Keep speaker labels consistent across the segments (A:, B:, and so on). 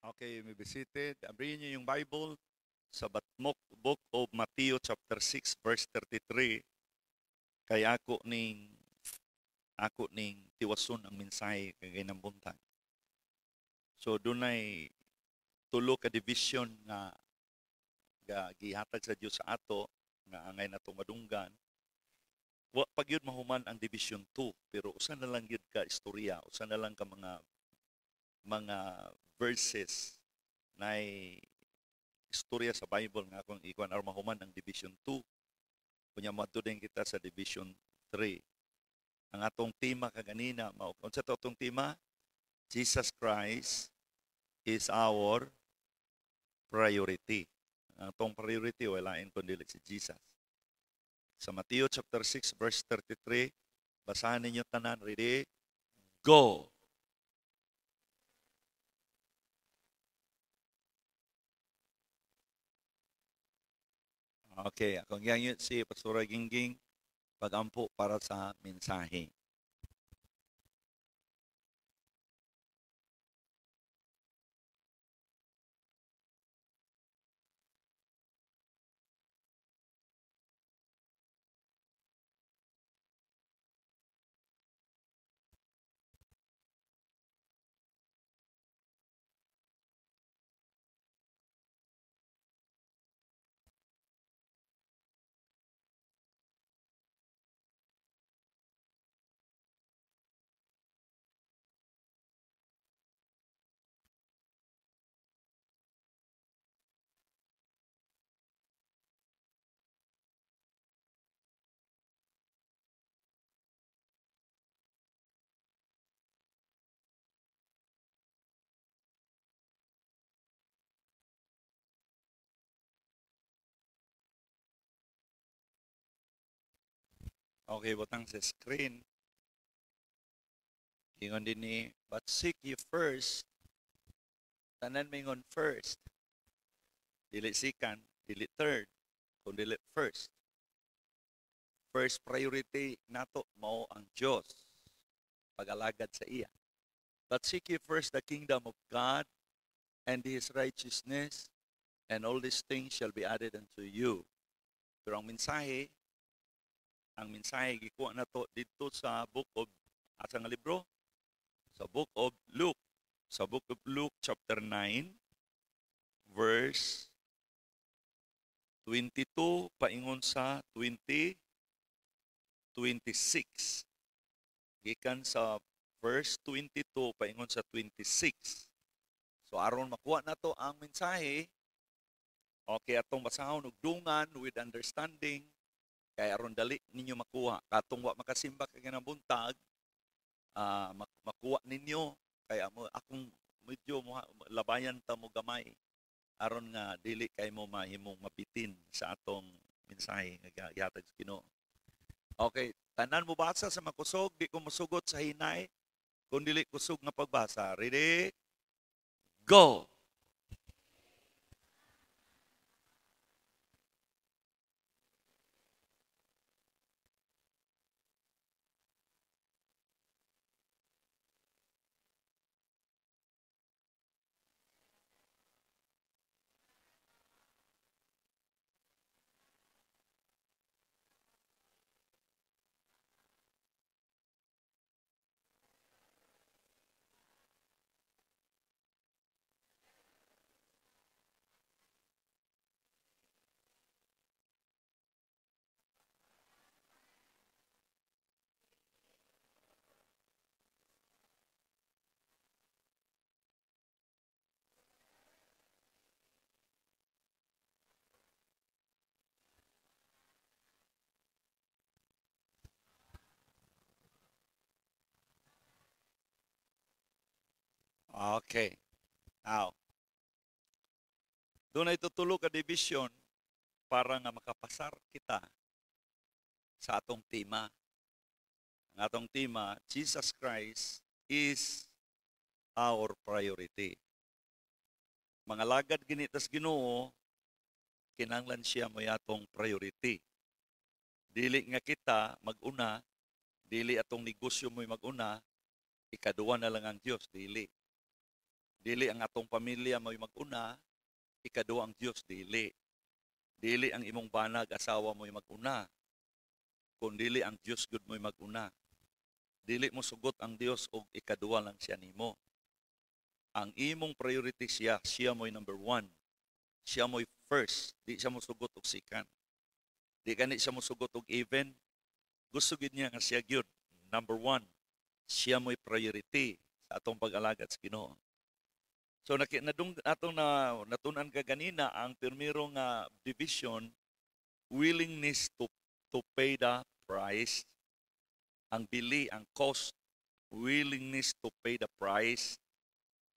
A: Okay, may be seated. niyo yung Bible sa Batmok Book of Matthew chapter 6 verse 33. Kay ako ning ako ning tiwason ang mensahe kay buntag. So dunay tulo ka division nga nga gihatag sa Dios sa ato nga angay natong madunggan. Wa pagyud mahuman ang division 2 pero usa na lang gyud ka istorya, usa na lang ka mga mga verses na istorya sa Bible nga kung ikuan or mahuman ang Division 2. Kunya matudeng kita sa Division 3. Ang atong tema kaganina, mao unsa sa totong tema? Jesus Christ is our priority. Ang atong priority wala in kundi si Jesus. Sa Matthew chapter 6 verse 33, basahan ninyo tanan, ready? Go Okay, akong yangit si Pastora Gingging pagampo para sa mensahe. Okay, butang sa screen. Ingon din ni, but seek ye first. Tanan may ingon first. Dili second, dili third, kung dili first. First priority nato mao ang Dios pagalagad sa iya. But seek ye first the kingdom of God and his righteousness, and all these things shall be added unto you. Pero ang mensahe, ang mensahe gikuha na to dito sa book of asa nga libro sa book of Luke sa book of Luke chapter 9 verse 22 paingon sa 20 26 gikan sa verse 22 paingon sa 26 so aron makuha na to ang mensahe okay atong basahon og dungan with understanding kaya aron dali ninyo makuha. Katong wa makasimba kay nga buntag, uh, ah, makuha ninyo. Kaya mo, akong medyo mo, labayan ta mo gamay. Aron nga dili kay mo mahimong mapitin sa atong mensahe nga gihatag sa Ginoo. Okay, tanan mo basa sa makusog, di ko musugot sa hinay, kun dili kusog nga pagbasa. Ready? Go! Okay. Now, doon ay tutulo ka division para nga makapasar kita sa atong tema. Ang atong tema, Jesus Christ is our priority. Mga lagad ginitas ginoo, kinanglan siya mo yatong priority. Dili nga kita maguna, dili atong negosyo mo'y maguna, ikaduwa na lang ang Dios, dili Dili ang atong pamilya may maguna, ikaduha ang Dios dili. Dili ang imong banag asawa mo'y maguna, kun dili ang Dios gud mo'y maguna. Dili mo sugot ang Dios og ikaduha lang siya nimo. Ang imong priority siya, siya mo'y number one. Siya mo'y first, di siya mo sugot og second. Di kani siya mo sugot og even. Gusto gid niya nga siya gyud number one. Siya mo'y priority sa atong pag-alagad sa Ginoo. So naki nadung ato na natunan ka ganina ang pirmiro nga division willingness to to pay the price. Ang bili, ang cost, willingness to pay the price.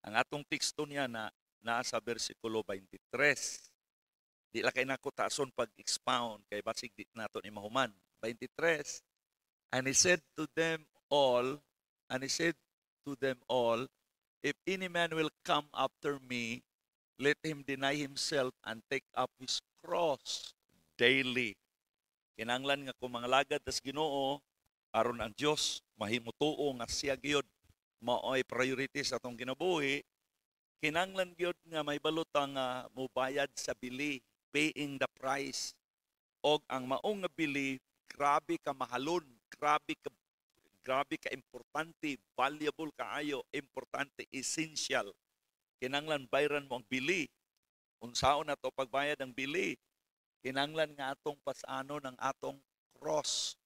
A: Ang atong teksto niya na nasa bersikulo 23. Di la kay nako tason pag-expound kay basig di nato ni mahuman. 23. And he said to them all, and he said to them all, If any man will come after me, let him deny himself and take up his cross daily. Kinanglan nga kung mga lagad tas ginoo, aron ang Dios mahimutuo nga siya gyud maoy priority sa atong ginabuhi kinanglan gyud nga may balutang nga uh, mubayad sa bili paying the price og ang maong nga bili grabe ka mahalon grabe ka Grabe ka importante, valuable kaayo, importante, essential. Kinanglan bayran mo ang bili. Unsaon na to pagbayad ang bili. Kinanglan nga atong pasano ng atong cross.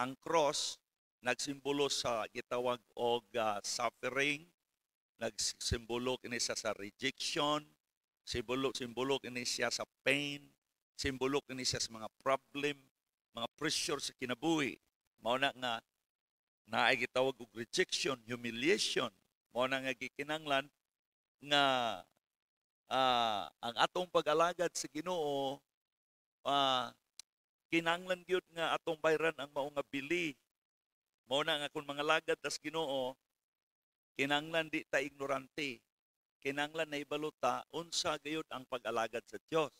A: Ang cross nagsimbolo sa gitawag og uh, suffering, nagsimbolo kini sa sa rejection, simbolo simbolo kini siya sa pain, simbolo kini siya sa mga problem, mga pressure sa kinabuhi. Mao na nga na ay gitawag og rejection, humiliation, mo na nga gikinanglan nga uh, ang atong pag-alagad sa Ginoo uh, kinanglan gyud nga atong bayran ang maong bili. Mo na nga kung mga lagad tas Ginoo kinanglan di ta ignorante. Kinanglan na ibaluta unsa gayud ang pag-alagad sa Dios.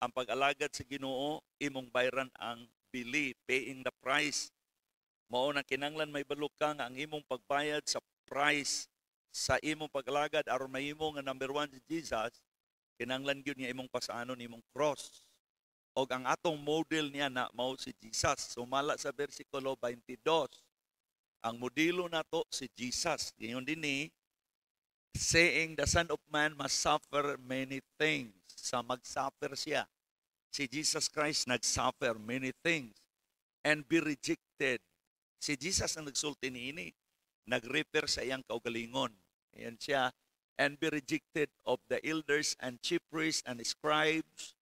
A: Ang pag-alagad sa Ginoo imong bayran ang bili, paying the price Mao na kinanglan may balok ka nga ang imong pagbayad sa price sa imong paglagad aron mahimo nga number one si Jesus, kinanglan gyud nga imong pasanon imong cross. O ang atong model niya na mao si Jesus. Sumala so, sa bersikulo 22. Ang modelo nato si Jesus. Ngayon dinhi saying the Son of Man must suffer many things. Sa magsuffer siya. Si Jesus Christ nagsuffer many things and be rejected Si Jesus ang nagsulti ni ini. nag sa iyang kaugalingon. Ayan siya. And be rejected of the elders and chief priests and scribes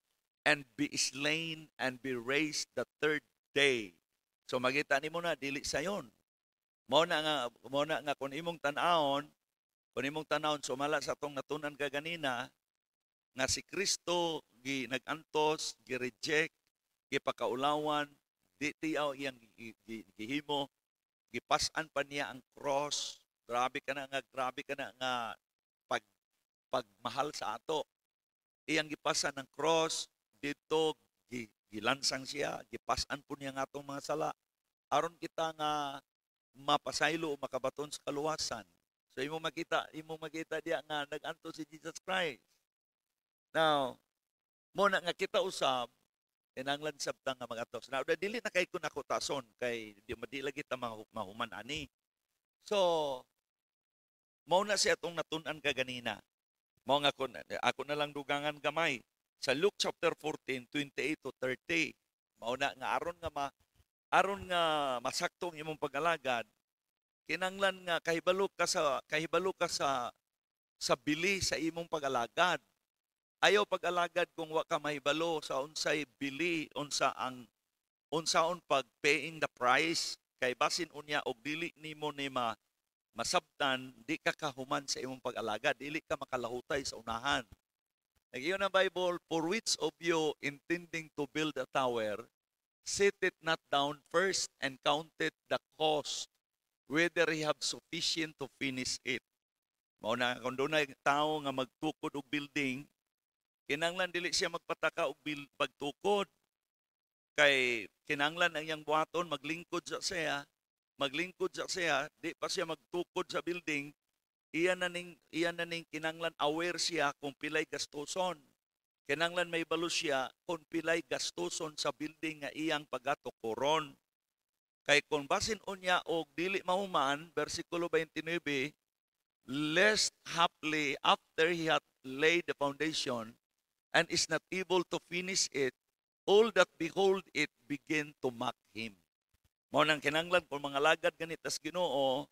A: and be slain and be raised the third day. So makita nimo na dili sayon. Mao na nga mao na nga kun imong tan-aon, kun imong tan-aon sumala sa atong natunan kaganina nga si Kristo gi nagantos, gi reject, gi pakaulawan, Di tiyaw iyang oh, gihimo. Gipasan pa niya ang cross. Grabe ka na nga, grabe ka na nga pag, pagmahal sa ato. Iyang gipasan ang cross, dito gilansang siya, gipasan po niya nga atong mga sala. Aron kita nga mapasaylo o makabaton sa kaluwasan. So imo makita, imo makita diya nga naganto si Jesus Christ. Now, mo na nga kita usab inanglan sabta nga mga talks. Na, dili na kay ko nakutason kay di madilagi ta mga mahuman ani. So, mao na siya atong natun-an ka ganina. Mao nga ako, ako na lang dugangan gamay sa Luke chapter 14, 28 to 30. Mao na nga aron nga ma aron nga masakto ang imong pagalagad kinanglan nga kahibalo ka sa kahibalo ka sa sa bili sa imong pagalagad Ayaw pag-alagad kung wa ka mahibalo sa unsay bili, unsa ang unsaon pag paying the price kay basin unya og dili nimo nema masabtan di ka kahuman sa imong pag-alagad dili ka makalahutay sa unahan Nagiyon ang Bible, For which of you intending to build a tower, set it not down first and counted the cost, whether he have sufficient to finish it. Mao na kung doon ay nga magtukod og building, Kinanglan dili siya magpataka og pagtukod kay kinanglan ang iyang buhaton maglingkod sa siya, maglingkod sa siya, di pa siya magtukod sa building, iyan na ning iyan na ning kinanglan aware siya kung pilay gastuson. Kinanglan may balo siya kung pilay gastuson sa building nga iyang pagatukoron. Kay kung basin unya og dili mahuman, bersikulo 29, lest haply after he had laid the foundation, and is not able to finish it, all that behold it begin to mock him. Mao nang kinanglan kung mga lagad ganit as Ginoo,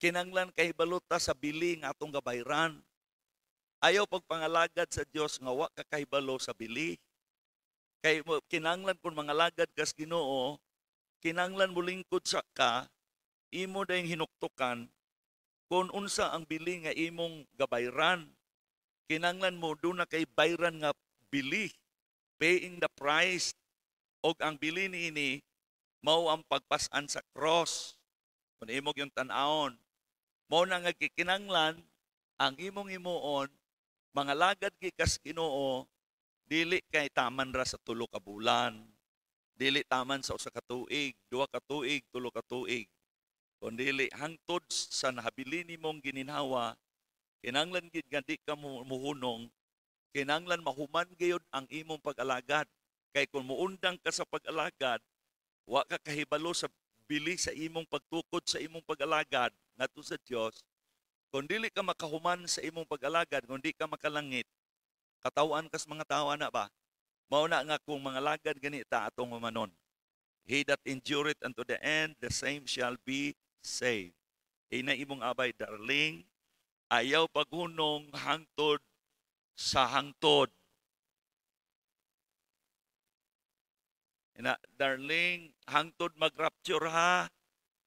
A: kinanglan kay baluta sa biling atong gabayran. Ayaw pagpangalagad sa Dios nga wa ka kahibalo sa bili. Kay kinanglan kung mga lagad kas Ginoo, kinanglan mo lingkod sa ka imo dayong hinuktukan kung unsa ang bili nga imong gabayran kinanglan mo doon na kay Byron nga bili paying the price og ang bili niini mao ang pagpasan sa cross kun imog yung tan-aon mao na nga kikinanglan, ang imong imuon mga lagad gikas Ginoo dili kay taman ra sa tulo ka bulan dili taman sa usa ka tuig duha ka tuig tulo ka tuig kun dili hangtod sa nahabilin mong gininhawa Kinanglan gid nga di ka muhunong, kinanglan mahuman gayud ang imong pag-alagad. Kay kung muundang ka sa pag-alagad, wa ka kahibalo sa bili sa imong pagtukod sa imong pag-alagad ngadto sa Dios. Kung dili ka makahuman sa imong pag-alagad, kung di ka makalangit, katawan kas mga tawo na ba? Mao na nga kung mga lagad gani ta atong humanon. He that endureth unto the end, the same shall be saved. Ina imong abay darling, ayaw pagunong hangtod sa hangtod. Ina, darling, hangtod magrapture ha,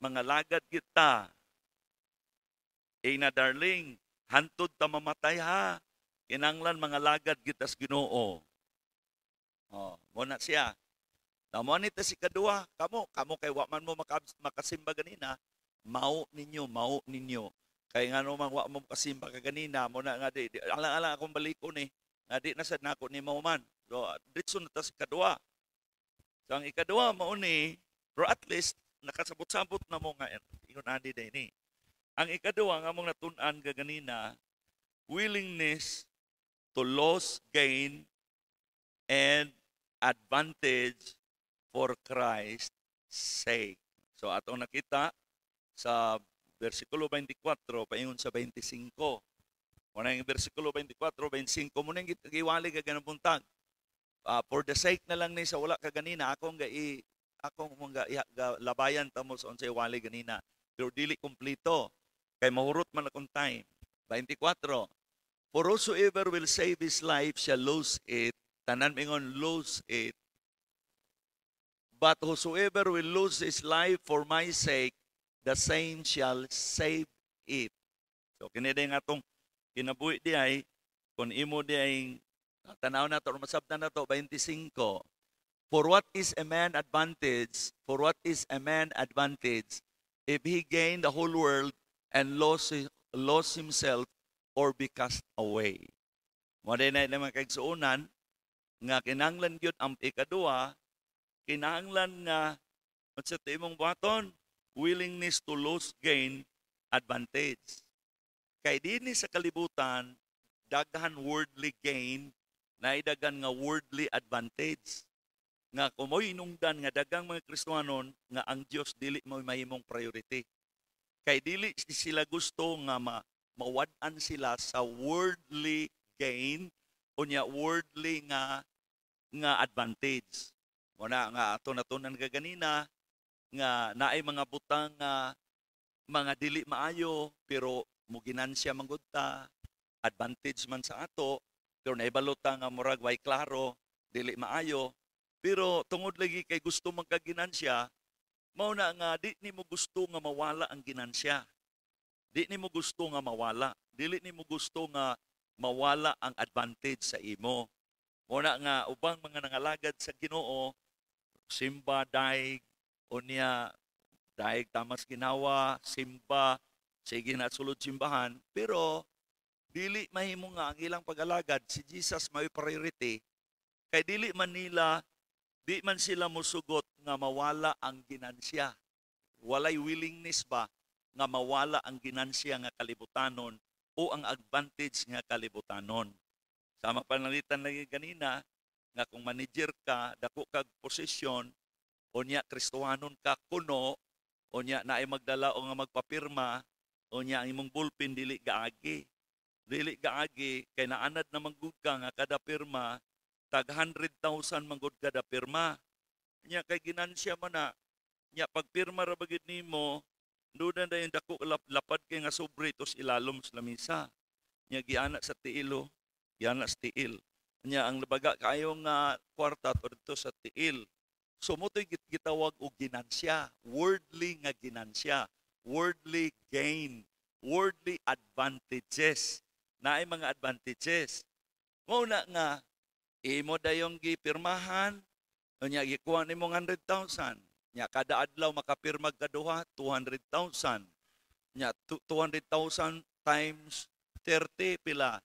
A: mga lagad kita. Ina, darling, hantod ta mamatay ha, kinanglan mga lagad kita sa ginoo. Oh, muna siya. Namo ni si kadua, kamo, kamo kay wa man mo makasimba ganina, mau ninyo, mau ninyo. Kay nga naman, wa mo pasimba ka ganina, mo na nga di, di alang-alang akong balikon eh, nga di nasad na ako ni Mauman. So, dito na tas kadua. So, ang ikadua mo ni, pero at least, nakasabot-sabot na mo nga, yun andi din ni. Ang ikadua nga mong natunan ka ganina, willingness to lose gain and advantage for Christ's sake. So atong nakita sa Versikulo 24, paingon sa 25. Muna yung versikulo 24, 25, muna yung giwali ka ganang buntag. Uh, for the sake na lang ni sa wala ka ganina, akong ga i, akong mga i, ga, labayan tamo sa unsay wali ganina. Pero dili kompleto Kay mahurot man akong time. 24. For whosoever will save his life shall lose it. Tanan mingon, lose it. But whosoever will lose his life for my sake the same shall save it. So kini day nga kinabuhi di ay kun imo di ay tanaw na to masabtan na to 25. For what is a man advantage? For what is a man advantage if he gain the whole world and lose lose himself or be cast away? Maday na naman kagsuunan nga kinanglan gyud ang ikadua kinahanglan nga sa imong buhaton willingness to lose gain advantage. Kay din sa kalibutan, daghan worldly gain, na idagan nga worldly advantage. Nga kumoy inungdan nga dagang mga Kristohanon nga ang Dios dili mo mahimong priority. Kay dili sila gusto nga ma mawad-an sila sa worldly gain unya worldly nga nga advantage. Muna nga ato natunan ka ganina, nga naay mga butang nga mga dili maayo pero mo ginansya gud advantage man sa ato pero naibalota nga murag way klaro dili maayo pero tungod lagi kay gusto man mao na nga di nimo gusto nga mawala ang ginansya di nimo gusto nga mawala dili nimo gusto nga mawala ang advantage sa imo mao na nga ubang mga nangalagad sa Ginoo simba daig o niya daig tamas ginawa, simba, sige na sulod simbahan, pero dili mahimo nga ang ilang pagalagad si Jesus may priority kay dili man nila di man sila musugot nga mawala ang ginansya. Walay willingness ba nga mawala ang ginansya nga kalibutanon o ang advantage nga kalibutanon. Sama panalitan lagi ganina nga kung manager ka, dako kag posisyon, unya kristohanon ka kuno unya na ay magdala o nga magpapirma unya ang imong bulpin dili gaagi dili gaagi kay naanad na manggud ka nga kada pirma tag 100,000 manggod kada pirma nya kay ginansya man na nya pagpirma ra bagid nimo Dudan na yung dako lapad kay nga sobre tos ilalom sa lamisa. Nya gianak sa tiilo, oh. giana sa tiil. Nya ang labaga kayo nga kwarta to dito sa tiil. So mo to'y gitawag og ginansya, worldly nga ginansya, worldly gain, worldly advantages. Naay mga advantages. Mao na nga imo dayong gipirmahan, unya gikuha nimo 100,000. Nya kada adlaw makapirmag ka duha 200,000. Nya 200,000 times 30 pila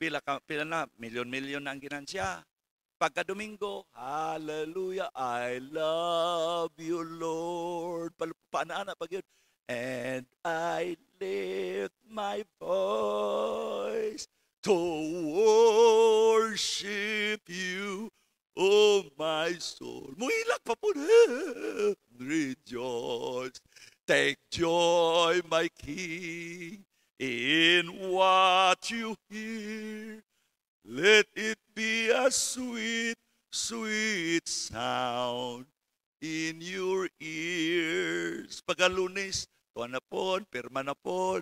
A: pila pila na milyon-milyon na ang ginansya. Pagka Domingo, Hallelujah, I love you, Lord. Panana pag yun. And I lift my voice to worship you, oh my soul. Muhilag pa po. Rejoice. Take joy, my King, in what you hear. Let it be a sweet, sweet sound in your ears. Pagalunis, tuwan na po, pirma na po.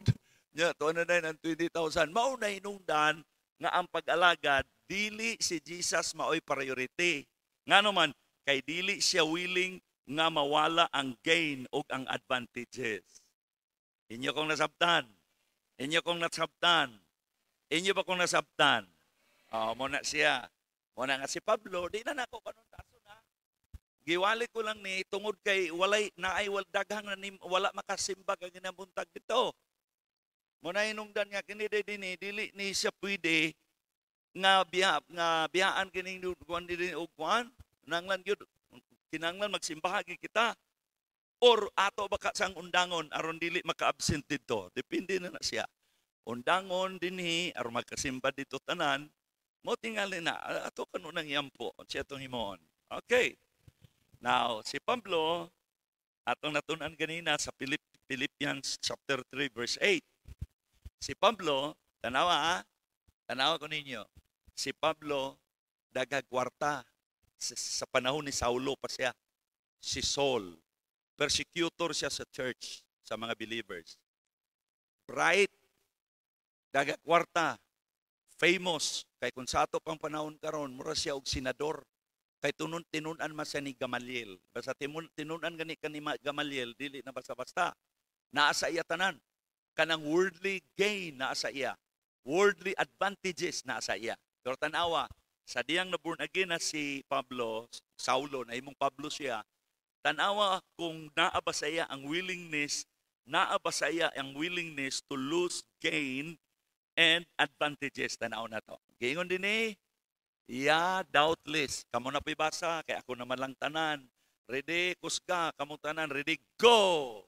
A: Nya, tuwan na na ng 20,000. Mauna inungdan nga ang pag alaga dili si Jesus maoy priority. Nga naman, kay dili siya willing nga mawala ang gain o ang advantages. Inyo kong nasabtan. Inyo kong nasabtan. Inyo ba kong nasabtan? Oh, muna siya. na nga si Pablo, di na nako kanon taso na. Giwali ko lang ni tungod kay walay naay wal daghang na ni, wala makasimba kag ginabuntag dito. Muna inungdan nga kini dinhi dili ni siya pwede nga biya nga biyaan kini kuan dinhi og kuan nanglan gyud kinanglan magsimbaha gyud kita or ato baka sang undangon aron dili maka-absent dito. Depende na na siya. Undangon dinhi aron makasimba dito tanan mo tingali na, ah, ato kanu nang yampo, siya itong himoon. Okay. Now, si Pablo, atong natunan ganina sa Pilip, Philippians chapter 3 verse 8. Si Pablo, tanawa ha, ah, tanawa ko ninyo, si Pablo dagagwarta sa, sa panahon ni Saulo pa siya. Si Saul, persecutor siya sa church, sa mga believers. Bright, dagagwarta, famous kay kun sa ato pang panahon karon mura siya og senador kay tunun tinunan man siya ni Gamaliel basta tinun tinunan gani kani Gamaliel dili na basta-basta naa sa iya tanan kanang worldly gain naa sa iya worldly advantages naa sa iya pero tanawa sa diyang naborn again na si Pablo Saulo na imong Pablo siya tanawa kung naa ang willingness naa ang willingness to lose gain and advantages tanaw na to. Gingon din eh, yeah, doubtless. Kamu na pibasa, kay ako naman lang tanan. Ready, kusga, kamu tanan, ready, go!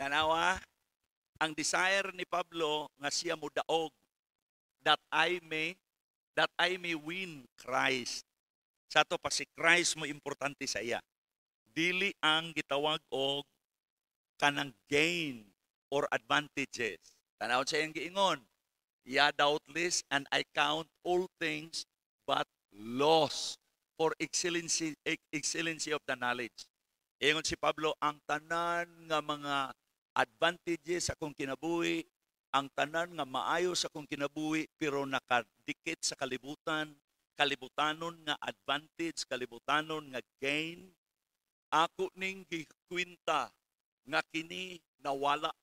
A: Nanawa, ang desire ni Pablo nga siya mo daog that I may that I may win Christ. Sa ato pa si Christ mo importante sa iya. Dili ang gitawag og kanang gain or advantages. Tanaw sa iyang giingon. Yeah, doubtless, and I count all things but loss for excellency, excellency of the knowledge. Ingon si Pablo, ang tanan nga mga advantages sa akong kinabuhi, ang tanan nga maayo sa akong kinabuhi pero nakadikit sa kalibutan, kalibutanon nga advantage, kalibutanon nga gain, ako ning gikwinta nga kini nawala.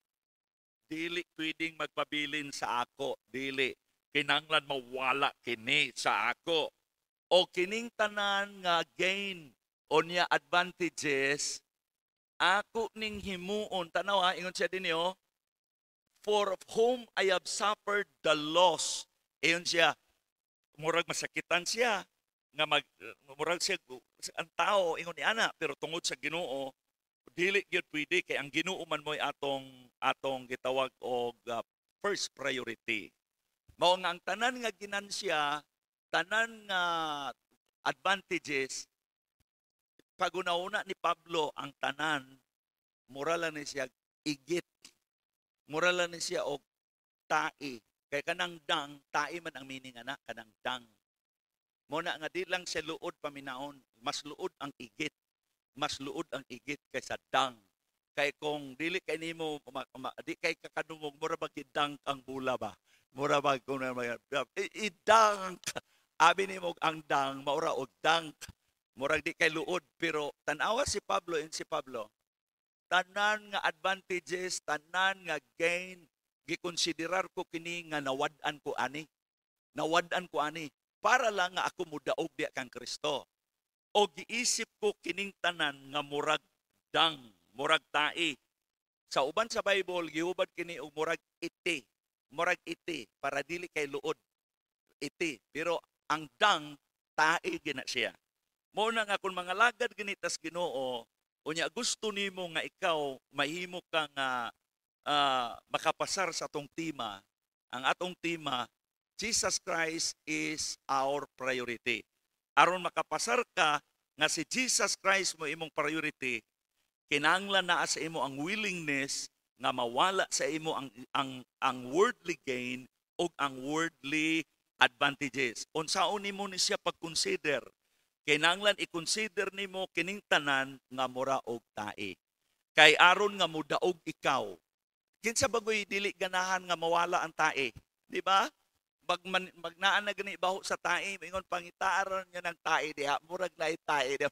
A: Dili pwedeng magpabilin sa ako, dili. Kinanglan mawala kini sa ako. O kining tanan nga gain o niya advantages, ako ning himuon, tanawa, ingon siya dinyo eh, oh. for whom I have suffered the loss. Ayon siya, murag masakitan siya, nga mag, eh, murag siya, ang tao, ingon ni ana, pero tungod sa ginoo, dili gyud pwede kay ang ginoo man mo'y atong, atong gitawag og uh, ah, first priority. Mao nga ang tanan nga ginansya, tanan nga advantages pagunauna ni Pablo ang tanan, murala ni siya igit. Murala ni siya o tae. Kay kanang dang, tai man ang meaning ana, kanang dang. Muna nga di lang siya luod paminaon, mas luod ang igit. Mas luod ang igit kaysa dang. Kay kung dili kay nimo di kay kakadungog mura ba gidang ang bula ba? Mura ano ba kung idang abi nimo ang dang maura og dang Murag di kay luod, pero tanawa si Pablo in si Pablo, tanan nga advantages, tanan nga gain, gikonsiderar ko kini nga nawad-an ko ani. Nawad-an ko ani para lang nga ako mudaog di kang Kristo. O giisip ko kining tanan nga murag dang, murag tai. Sa uban sa Bible, gihubad kini og murag iti. Murag iti para dili kay luod. Iti. Pero ang dang, tae gina siya. Mao na nga kung mga lagad ginitas Ginoo, unya gusto nimo nga ikaw mahimo ka nga uh, makapasar sa atong tema. Ang atong tema, Jesus Christ is our priority. Aron makapasar ka nga si Jesus Christ mo imong priority, kinanglan na sa imo ang willingness nga mawala sa imo ang ang ang worldly gain o ang worldly advantages. Unsaon nimo ni siya pag-consider Kinanglan i-consider nimo kining tanan nga mura og tae. Kay aron nga mudaog ikaw. Kinsa bagoy dili ganahan nga mawala ang tae, di ba? Bag magnaan na gani baho sa tae, ingon pangita aron niya nang tae diha, murag lay tae diha.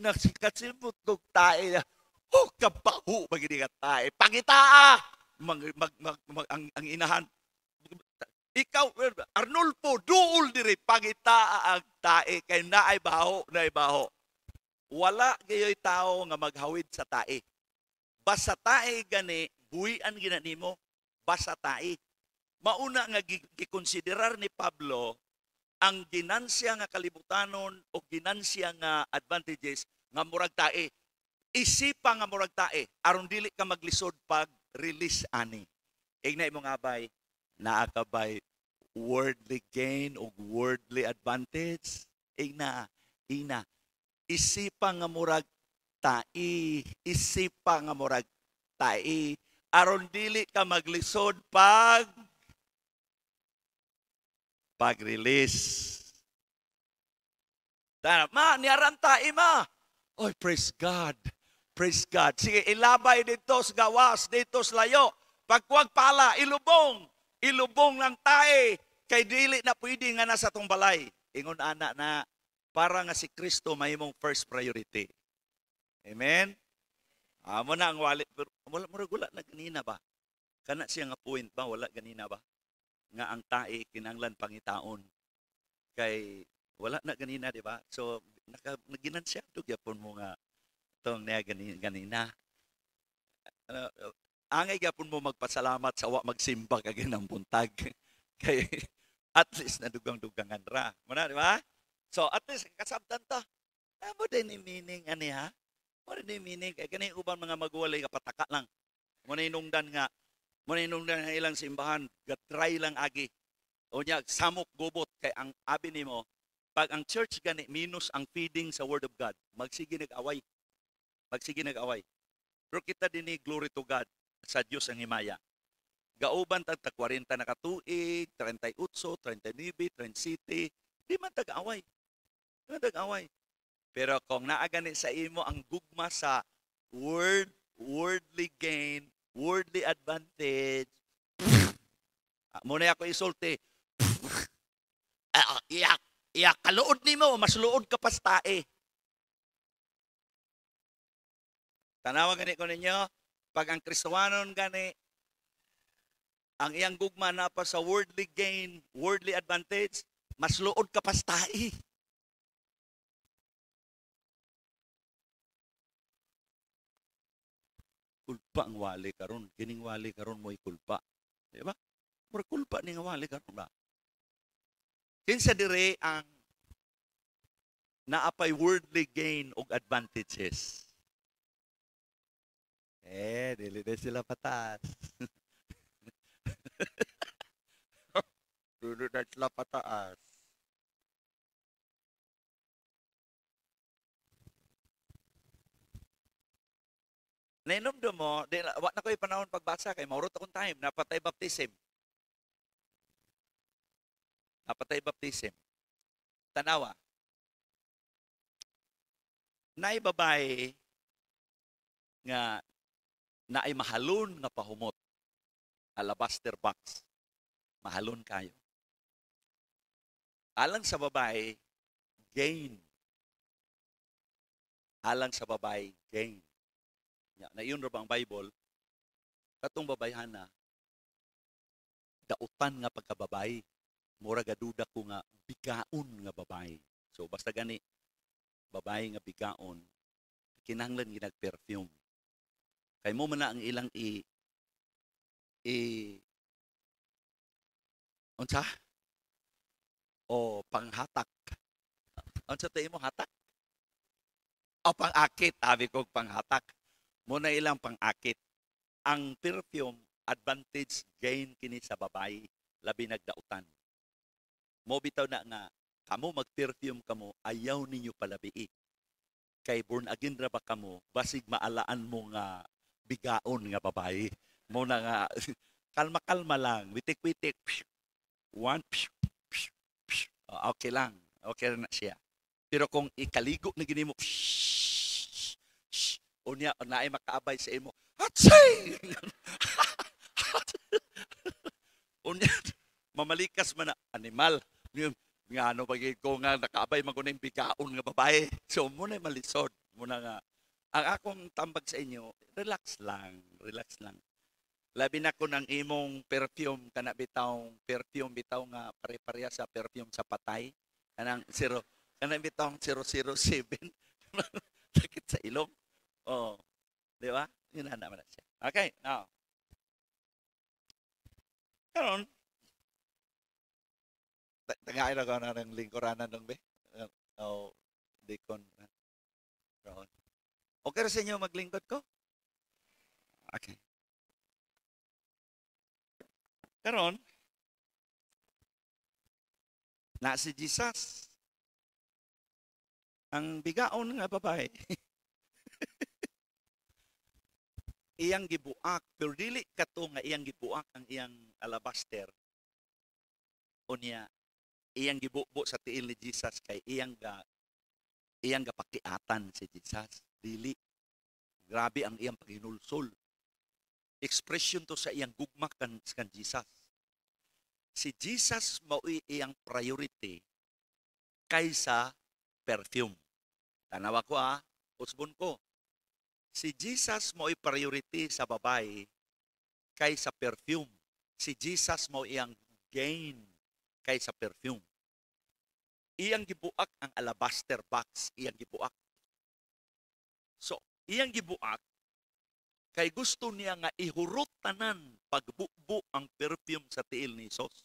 A: Nagsikatsilbot kog tae diha. Oh, kabaho, magiging tae. Pangitaa! Mag, mag, mag, mag, ang, ang inahan, ikaw, er, Arnulfo, duol diri pangitaa ang tae kay naay baho, naay baho. Wala gayoy tao nga maghawid sa tae. Basta tae gani, buhian gina nimo, basta tae. Mauna nga gikonsiderar ni Pablo ang ginansya nga kalibutanon o ginansya nga advantages nga murag tae. Isipa nga murag tae aron dili ka maglisod pag release ani. Ignay mo nga bay naa ka by worldly gain o worldly advantage. Ina, ina, isipa nga murag tai, isipa nga murag tai, aron dili ka maglisod pag pag-release. Tara, ma, niyaran tayo Oy, praise God. Praise God. Sige, ilabay dito sa gawas, dito sa layo. Pagkuwag pala, ilubong. Ilubong lang tae, kay dili na pwede nga nasa tong balay. Ingon ana na, para nga si Kristo may mong first priority. Amen? Amo ah, na ang wallet. Pero wala mo regula na ganina ba? Kana siya nga point ba? Wala ganina ba? Nga ang tae, kinanglan pangitaon. Kay, wala na ganina, di ba? So, naka, naginan siya. Dugyapon mo nga itong niya ganina. Ano, angay gapon mo magpasalamat sa wa magsimba kagin ang buntag. Kay at least na dugang-dugangan ra. Muna, di ba? So at least kasabtan ta. Amo din ni meaning ani ha. Mo din ni meaning kay kani uban mga magwalay ka pataka lang. Mo na inungdan nga mo na inungdan nga ilang simbahan gatry lang agi. O niya samok gubot kay ang abi nimo pag ang church gani minus ang feeding sa word of God, magsige nag-away. Magsige nag-away. Pero kita din ni glory to God sa Dios ang himaya. Gauban tag 40 na katuig, 38, 39, 37, di man tag-away. Di man tag-away. Pero kung naagani sa imo ang gugma sa word, worldly gain, worldly advantage, ah, muna ako isulti, iyak, ah, ah, iyak, kaluod ni mo, mas luod ka pastae. Tanawa gani ko ninyo, pag ang kristwanon gani, ang iyang gugma na pa sa worldly gain, worldly advantage, mas luod ka pastai. Kulpa ang wali karon, kining wali karon mo ikulpa. Di ba? Mura kulpa ni nga wali karon ba? Kinsa dire ang naapay worldly gain og advantages. Eh, dili na sila pataas. dili na sila pataas. Nainomdo mo, di, wak na ko panahon pagbasa kay maurot akong time, napatay baptism. Napatay baptism. Tanawa. Nay babae nga na ay mahalon nga pahumot. Alabaster box. Mahalon kayo. Alang sa babae, gain. Alang sa babae, gain. Yeah, na iyon bang Bible, katong babayhan na, dautan nga pagkababay, mura gaduda ko nga bigaon nga babay. So basta gani, babae nga bigaon, kinahanglan ginag perfume Kay mo man na ang ilang i i unsa? O panghatak. Unsa tayo mo hatak? O pangakit, abi kog panghatak. Mo na ilang pangakit. Ang perfume advantage gain kini sa babae labi nagdautan. Mo bitaw na nga kamo mag-perfume kamo ayaw ninyo palabi kay born again ra ba kamo basig maalaan mo nga bigaon nga babae. Muna nga, kalma-kalma lang, witik-witik, one, psh, ah, psh, psh, okay lang, okay na siya. Pero kung ikaligo na ginimo, mo, o niya, o naay makaabay sa imo, hatsay! o niya, mamalikas man na, animal, nga ano pag ko nga nakaabay man bigaon nga babae. So, muna malisod, muna nga, ang akong tambag sa inyo, relax lang, relax lang. Labi na ko ng imong perfume, kana bitaw perfume, bitaw nga pare-pareha sa perfume sa patay. Kanang zero, kana bitaw 007. Sakit sa ilong. Oh, di ba? Yun na naman na siya. Okay, now. Karon, tagay na ko na ng lingkuranan nung be. Oh, di ko na. Karon. Okay ra sa inyo maglingkod ko?
B: Okay. Karon,
A: na si Jesus ang bigaon nga babae. iyang gibuak, pero dili kato nga iyang gibuak ang iyang alabaster. O niya, iyang gibubo sa tiil ni Jesus kay iyang ga iyang gapakiatan si Jesus. Dili. Grabe ang iyang paginulsol. Expression to sa iyang gugma kan, kan Jesus. Si Jesus mao iyang priority kaysa perfume. Tanawa ko ah, usbon ko. Si Jesus mo priority sa babae kaysa perfume. Si Jesus mao iyang gain kaysa perfume. Iyang gibuak ang alabaster box, iyang gibuak. So, iyang gibuak, kay gusto niya nga ihurot tanan pagbukbo ang perfume sa tiil ni Jesus.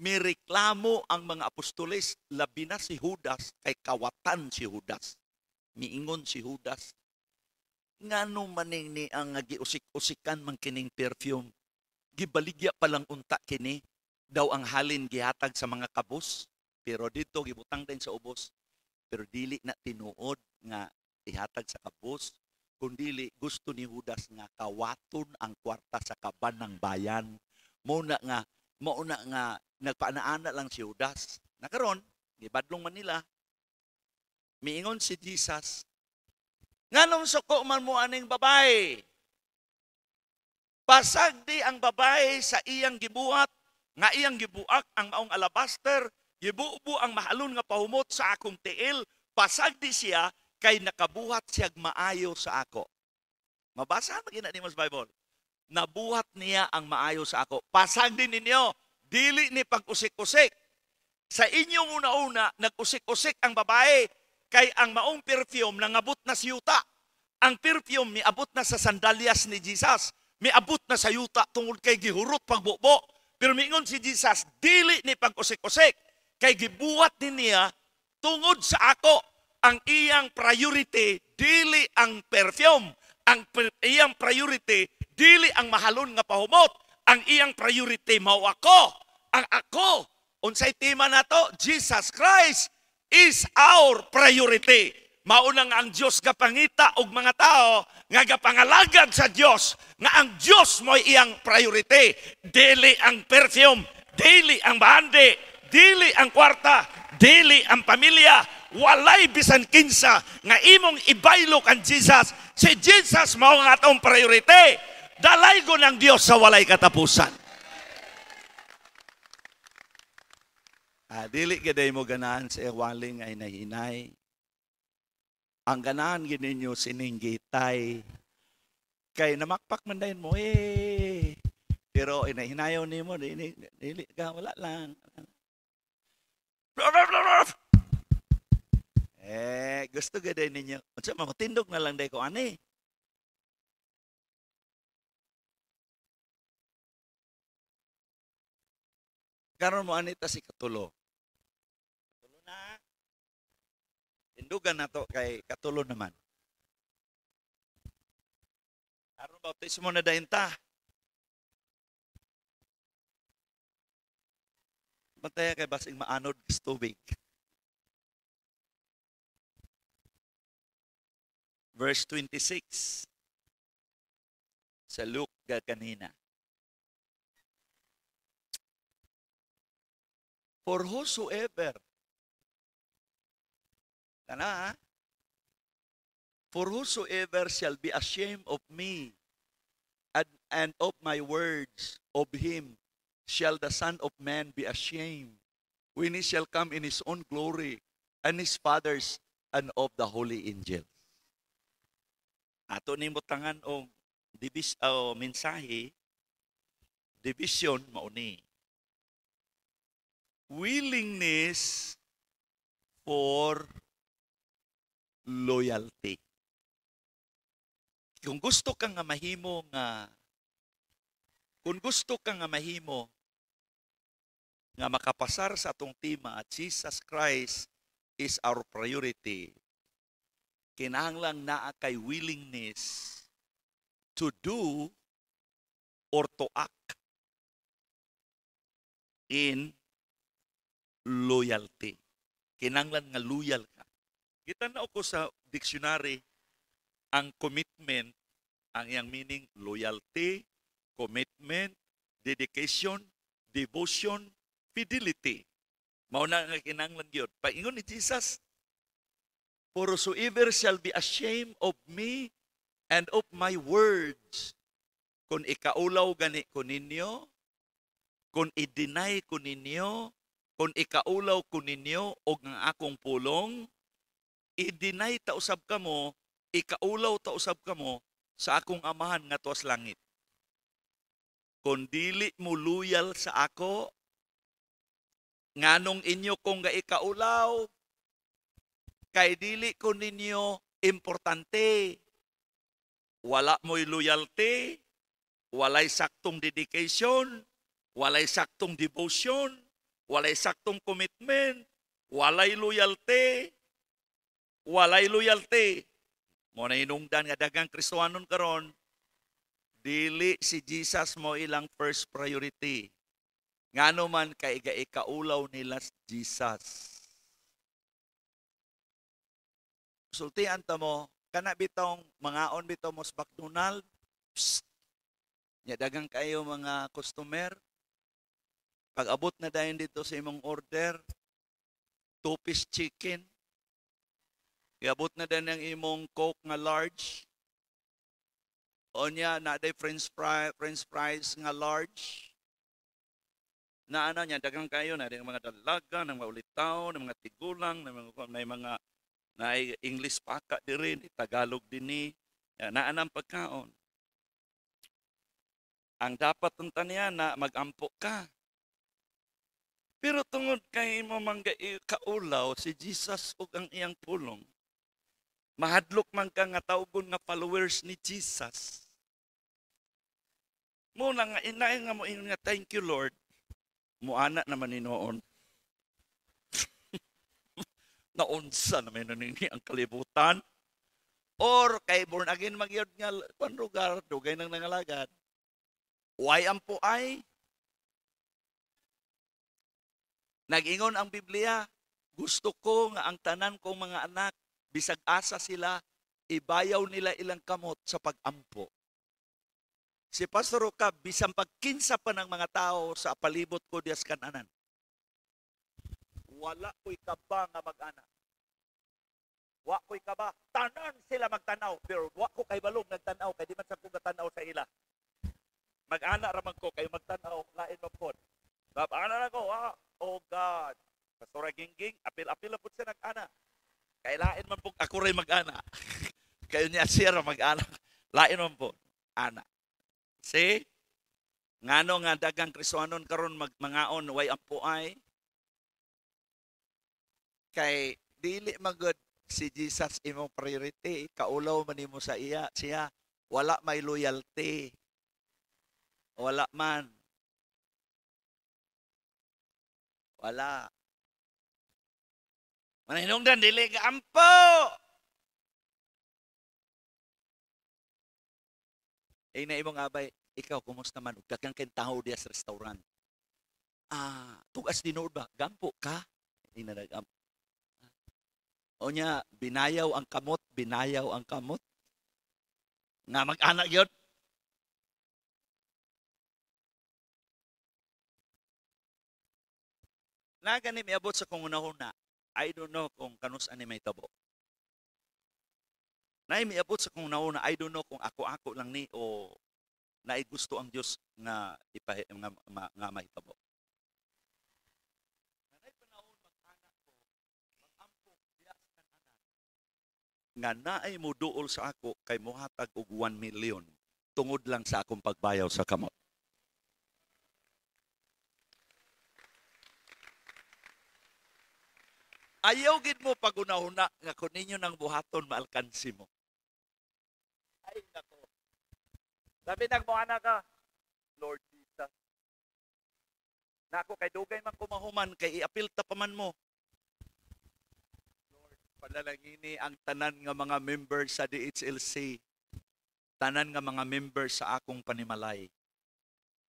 A: Mireklamo ang mga apostoles, labi na si Judas, kay kawatan si Judas. Miingon si Judas, nga no maning ni ang giusik-usikan man kining perfume, gibaligya palang unta kini, daw ang halin gihatag sa mga kabus, pero dito gibutang din sa ubos, pero dili na tinuod nga gihatag sa kabus, kundili gusto ni Judas nga kawaton ang kwarta sa kaban ng bayan. Muna nga, muna nga, nagpaanaana lang si Judas. Nakaroon, gibadlong man nila, miingon si Jesus, Nganong suko man mo aning babay? Pasag di ang babay sa iyang gibuhat, nga iyang gibuak ang maong alabaster, gibubo ang mahalon nga pahumot sa akong tiil, pasag di siya, kay nakabuhat siyag maayo sa ako. Mabasa ang ginani mas Bible. Nabuhat niya ang maayo sa ako. Pasang din ninyo, dili ni pag-usik-usik. Sa inyong una-una, nag-usik-usik ang babae kay ang maong perfume nangabot na sa yuta. Ang perfume miabot na sa sandalyas ni Jesus. Miabot na sa yuta tungod kay gihurot pagbubo. Pero mingon si Jesus, dili ni pag-usik-usik. Kay gibuhat din niya tungod sa ako ang iyang priority dili ang perfume, ang iyang priority dili ang mahalon nga pahumot, ang iyang priority mao ako, ang ako. Unsay tema nato? Jesus Christ is our priority. Mauna nga ang Dios gapangita og mga tao nga gapangalagad sa Dios nga ang Dios mo iyang priority. Dili ang perfume, dili ang bande, dili ang kwarta, dili ang pamilya, walay bisan kinsa nga imong ibaylo kan Jesus. Si Jesus mao nga atong priority. Dalay ko ng Dios sa walay katapusan. Ah, dili gaday mo ganahan sa iwaling ay nahinay. Ang ganahan gid ninyo sininggitay. Kay namakpak man dayon mo eh. Pero inahinayaw nimo dili, dili ka wala lang. Eh, gusto gada ninyo. Unsa man matindog na lang day ko ani. Eh? Karon mo ani si katulo. Katulo na. Tindugan nato kay katulo naman. Karon bautismo na dayon ta. Bantaya kay basing maanod sa tubig. verse 26 sa Luke kanina. For whosoever, kana, for whosoever shall be ashamed of me and, and of my words of him shall the Son of Man be ashamed when he shall come in his own glory and his Father's and of the holy angels ato nimo tangan og dibis o mensahe division mauni willingness for loyalty kung gusto ka nga mahimo nga kung gusto ka nga mahimo nga makapasar sa atong tema Jesus Christ is our priority kinahanglang naa kay willingness to do or to act in loyalty. Kinanglan nga loyal ka. Kita na ko sa dictionary, ang commitment, ang iyang meaning, loyalty, commitment, dedication, devotion, fidelity. Mauna nga kinanglan yun. Paingon ni Jesus, For whosoever shall be ashamed of me and of my words, kung ikaulaw gani ko ninyo, kung i-deny ko ninyo, kung ikaulaw ko ninyo o ng akong pulong, i-deny ta usab ka mo, ikaulaw ta usab ka mo sa akong amahan nga tuwas langit. Kung dili mo loyal sa ako, nganong inyo kung ga ikaulaw, kay dili ko ninyo importante. Wala mo'y loyalty, walay saktong dedication, walay saktong devotion, walay saktong commitment, walay loyalty, walay loyalty. Mo na inungdan nga dagang Kristohanon karon, dili si Jesus mo ilang first priority. Ngano man kay ikaulaw nila Jesus. sultian ta mo, kana bitong mga bitaw mo sa McDonald, ya dagang kayo mga customer, pag abot na dayon dito sa imong order, two-piece chicken, Iabot na din ang imong coke nga large. O niya, na day french, fry, french fries nga large. Na ano niya, dagang kayo na din mga dalaga, ng mga ulitaw, ng mga tigulang, ng mga, ng mga na English paka di rin, eh, Tagalog din ni, eh. ah, naan ang pagkaon. Ang dapat ng tanya na magampo ka. Pero tungod kay mo mangga eh, kaulaw si Jesus ug ang iyang pulong. Mahadlok man ka nga tawgon nga followers ni Jesus. Muna nga inay nga mo nga thank you Lord. Muana naman ni noon na unsa na may nanini ang kalibutan or kay born again magyod nga kwan lugar dugay nang nangalagad why ang ay nagingon ang Biblia gusto ko nga ang tanan kong mga anak bisag asa sila ibayaw nila ilang kamot sa pagampo si Pastor Roca bisan pagkinsa pa ng mga tao sa palibot ko dias kananan wala ko'y kaba nga mag-ana. Wa ko'y kaba. Tanan sila magtanaw, pero wa ko kay balong nagtanaw, kay di man sa ko gatanaw sa ila. Mag-ana raman ko, kayo magtanaw, lain mapod. Mag-ana na ko, ah, oh God. Pastora Gingging, apil-apil na po siya nag-ana. Kay lain man po, ako rin mag-ana. kayo niya siya mag-ana. Lain man ana. See? Ngano nga dagang kristoanon karon mag magmangaon way ay Kay dili magud si Jesus imong priority, kaulaw man nimo sa iya, siya wala may loyalty. Wala man. Wala. Maninungdan dili ka ampo. Ina imong abay, ikaw kumusta man ug daghang kay tawo diya sa restaurant. Ah, tugas dinuod ba? Gampo ka? Ina nagampo. O niya, binayaw ang kamot, binayaw ang kamot. Nga mag-anak yun. Na gani miabot sa kong una-una, I don't know kung kanus ani may tabo. Na miabot sa kong una-una, I don't know kung ako-ako lang ni o naigusto ang Dios nga ipa nga, nga, nga mahitabo. nga naay mo duol sa ako kay mohatag og 1 million tungod lang sa akong pagbayaw sa kamot. Ayaw gid mo pagunahuna nga kun ninyo nang buhaton maalkansi mo. Ay nako. Sabi nagmoana ka, ah. Lord Jesus. Nako kay dugay man ko mahuman kay iapil ta pa man mo Palalangini ang tanan nga mga member sa DHLC, tanan nga mga member sa akong panimalay.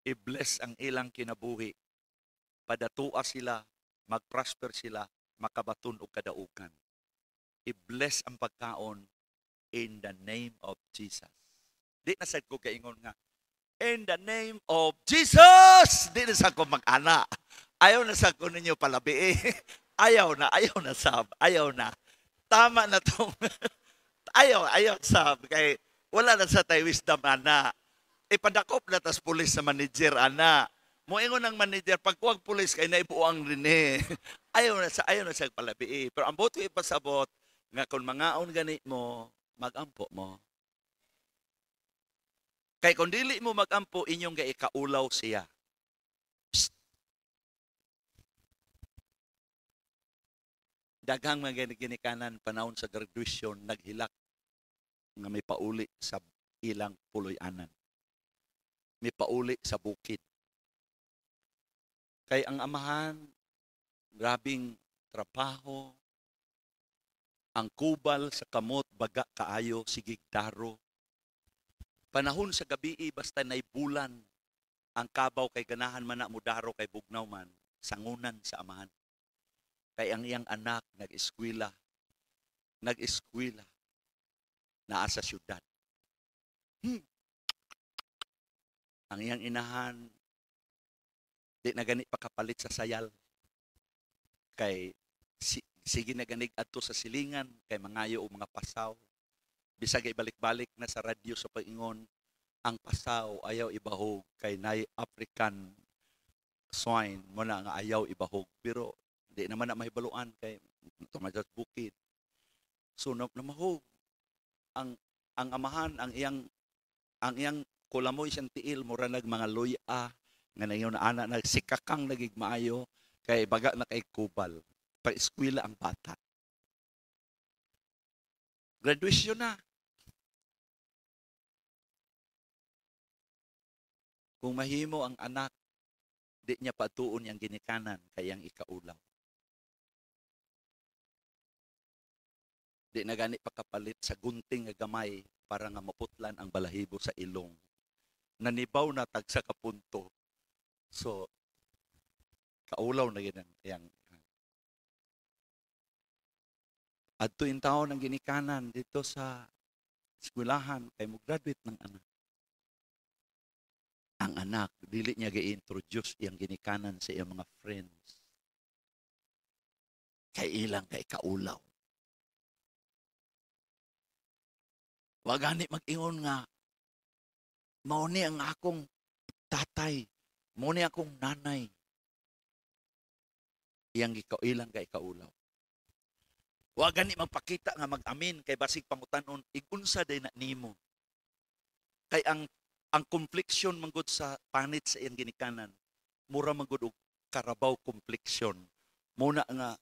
A: I-bless ang ilang kinabuhi. Padatua sila, magprosper sila, makabaton o kadaugan. I-bless ang pagkaon in the name of Jesus. Di na sad ko kaingon nga, in the name of Jesus. Di na sa ko mag-ana. Ayaw na sa ko ninyo palabi eh. Ayaw na, ayaw na sab, ayaw na tama na tong ayaw, ayaw sabi kay wala na sa tayo wisdom ana. Ipadakop na tas pulis sa manager ana. Moingon ang manager pag kuwag pulis kay naibuang rin eh. Ayaw na sa ayaw na sa palabi eh. Pero ang buto ipasabot nga kung mangaon gani mo, magampo mo. Kay kung dili mo magampo inyong gaikaulaw siya. daghang mga ginikanan panahon sa graduation naghilak nga may pauli sa ilang puloy-anan. May pauli sa bukid. Kay ang amahan, grabing trabaho, ang kubal sa kamot, baga kaayo, sigigtaro. Panahon sa gabi, eh, basta nay bulan, ang kabaw kay ganahan man na mudaro kay bugnaw man, sangunan sa amahan. Kay ang iyang anak nag-eskwela. Nag-eskwela. Naa sa syudad. Hmm. Ang iyang inahan, di na ganit pakapalit sa sayal. Kay si, sige na ganig adto sa silingan kay mangayo o mga pasaw. Bisag ibalik-balik na sa radyo sa paingon, ang pasaw ayaw ibahog kay nay African swine mo na nga ayaw ibahog pero Di naman na mahibaluan kay tumadyas bukid. So na, namahog ang ang amahan ang iyang ang iyang kulamoy siyang tiil mura nag mga loya nga nangyong na anak nagsikakang maayo, kay baga na kay kubal pa eskwela ang bata graduation na
B: kung mahimo ang anak di niya patuon
A: yang ginikanan kay ang ikaulaw Di na gani pakapalit sa gunting nga gamay para nga maputlan ang balahibo sa ilong. Nanibaw na tag sa kapunto. So, kaulaw na yun ang, yang, Adto in tao ang ginikanan dito sa eskwelahan kay mo graduate ng anak. Ang anak dili niya gi-introduce iyang ginikanan sa iyang mga friends. Kay ilang kay kaulaw.
B: Wag ani mag-ingon nga,
A: mao ni ang akong tatay, mao ni akong nanay. Iyang ikaw ilang ka ikaulaw. Wag magpakita nga mag-amin kay basig pangutanon igunsa day na nimo. Kay ang ang complexion manggod sa panit sa iyang ginikanan, mura manggod og karabaw complexion. Muna nga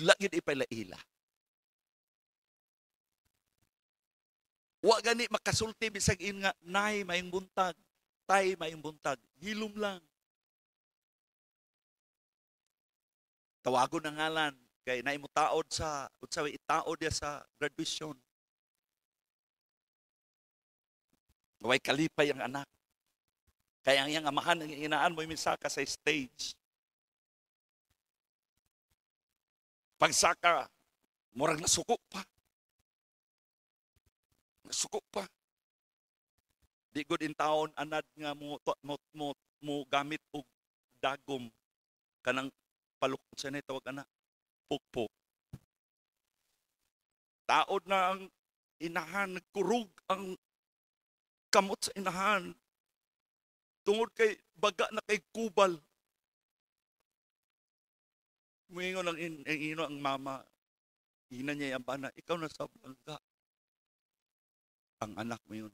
A: lagid ipailaila. Wa gani makasulti bisag in nga nay maing buntag, tay maing buntag, hilom lang. Tawagon ang ngalan kay nay mo taod sa utsaway itaod ya sa graduation. Way kalipay ang anak. Kaya ang iyang amahan ang inaan mo misaka sa stage. Pagsaka, murag nasuko pa suko pa. Di good in town, anad nga mo, mo, mo, mo gamit og dagom kanang palukod sa na tawag ana pukpok. Taod na ang inahan, nagkurog ang kamot sa inahan. Tungod kay baga na kay kubal. Muingon ang, in, ang ino ang mama, ina niya yung bana, ikaw na sa blangga ang anak mo yun.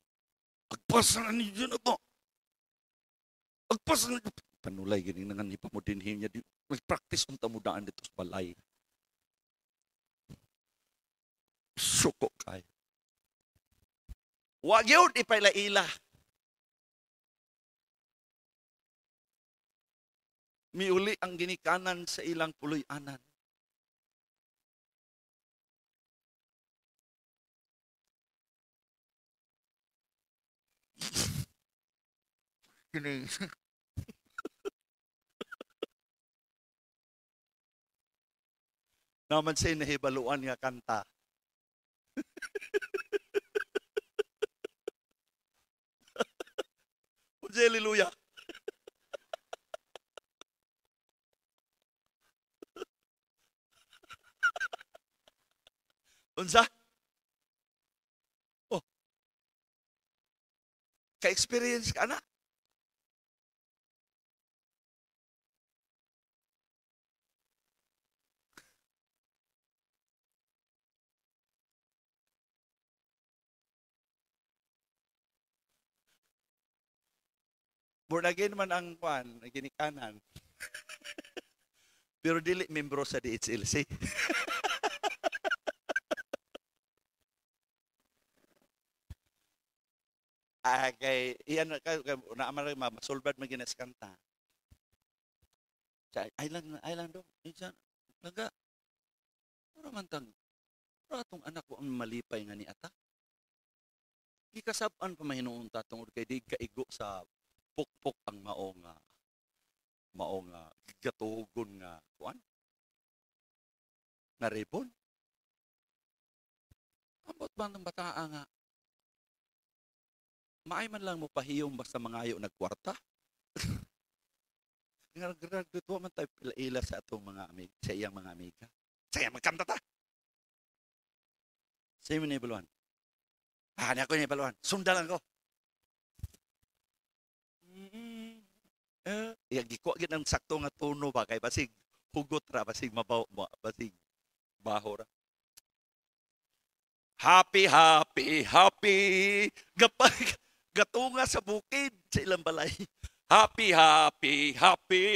A: Agpasan ni Diyo na po. Agpasan na Panulay, ganing nga ni pamudinhin niya. Mag-practice kung tamudaan dito sa balay. Suko kay. Wag yun,
B: ipailaila. Miuli ang ginikanan sa ilang puloy-anan. kidding.
A: Naman siya nahibaluan nga kanta. hallelujah.
B: Unsa? Oh. Ka-experience ka na.
A: Born again man ang kwan, ginikanan. Pero dili membro sa DHLC. ah, kay, iyan, kay, naaman ma masolbad maginas kanta. Sa island, island do, iyan, laga. Para man tang, para atong anak ko ang malipay nga ni ata. Gikasaban pa mahinuon tatong kay di kaigo sa pukpok ang mao Maonga, mao gatugon nga kuan Na ribbon amot ba ng bataa nga maay man lang mo pahiyom basta mangayo nagkwarta nagradutwa man tayo ila sa atong mga amig sa iyang mga amiga sa iyang magkanta ta sa iyo ni Baluan ah niya ko ni Baluan sundalan ko Eh, iya gikuha gid ang sakto nga tono ba kay basig hugot ra basig mabaw basig baho ra Happy, happy, happy. Gapag, gatunga sa bukid sa ilang balay. Happy, happy, happy,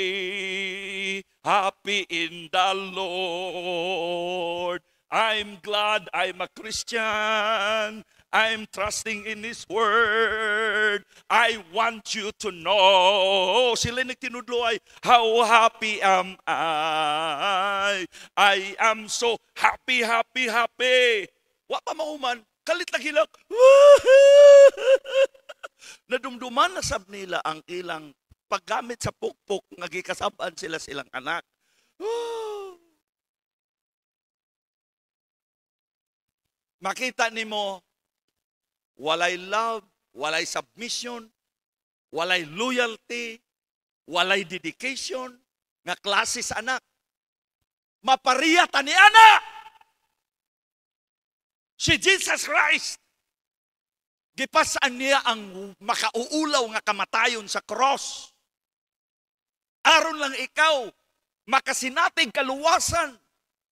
A: happy in the Lord. I'm glad I'm a Christian. I'm trusting in His Word. I want you to know. Sila nagtinudlo ay, how happy am I? I am so happy, happy, happy. Wapa ka mahuman, kalit lang hilang. Nadumduman na sab nila ang ilang paggamit sa pukpok nga gikasaban sila silang anak. Makita nimo walay love, walay submission, walay loyalty, walay dedication, nga klase sa anak. Mapariya ta ni anak! Si Jesus Christ, gipasaan niya ang makauulaw nga kamatayon sa cross. Aron lang ikaw, makasinatig kaluwasan,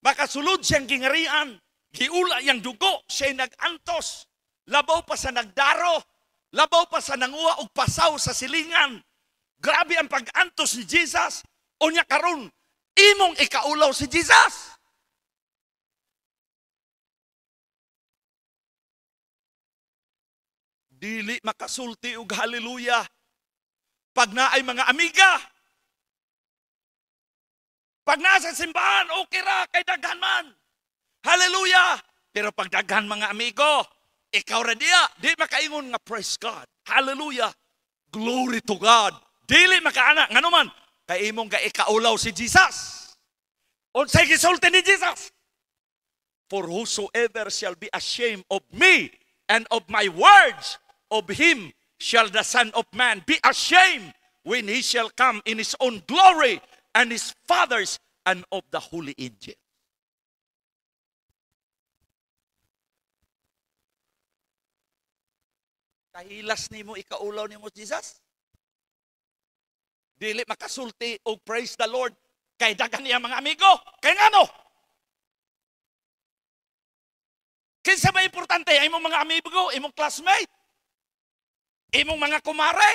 A: makasulod siyang gingarian, giula yang dugo, siya'y nagantos, Labaw pa sa nagdaro, labaw pa sa nanguha og pasaw sa silingan. Grabe ang pag-antos ni Jesus. O niya karon, imong ikaulaw si Jesus. Dili makasulti og hallelujah pag naay mga amiga. Pag nasa simbahan, okay ra kay daghan man. Hallelujah! Pero pag daghan mga amigo, ikaw ra dia, di makaingon nga praise God. Hallelujah. Glory to God. Dili makaana ngano man kay imong ga ikaulaw si Jesus. On say gisulti ni Jesus? For whosoever shall be ashamed of me and of my words, of him shall the Son of Man be ashamed when he shall come in his own glory and his Father's and of the holy angels. Kahilas nimo ikaulaw nimo Jesus. Dili makasulti og praise the Lord kay dagan niya mga amigo. Kay ngano? Kinsa ba importante ay imong mga amigo, imong classmate,
B: imong mga kumare?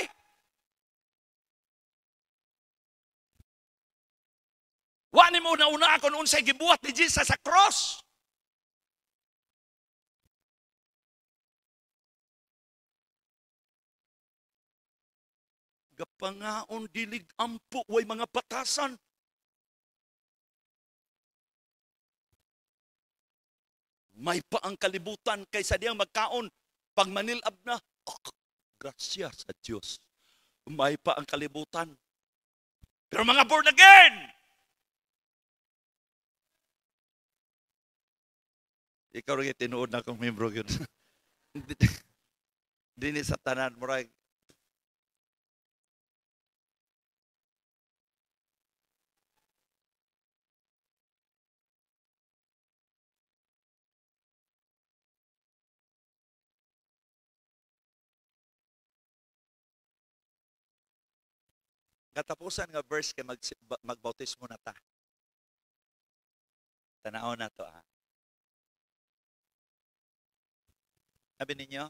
B: Wa ni mo na una kon unsay gibuhat ni Jesus sa cross. Pangaon dilig ampo way mga
A: batasan. May pa ang kalibutan kaysa diyang magkaon. Pag manilab na, oh, grasya sa Diyos. May pa ang kalibutan. Pero mga born again, Ikaw rin tinuod na akong membro yun. Dini sa tanan mo rin,
B: Katapusan nga verse kay mag, magbautismo na ta. Tanaw na to ah. Sabi ninyo,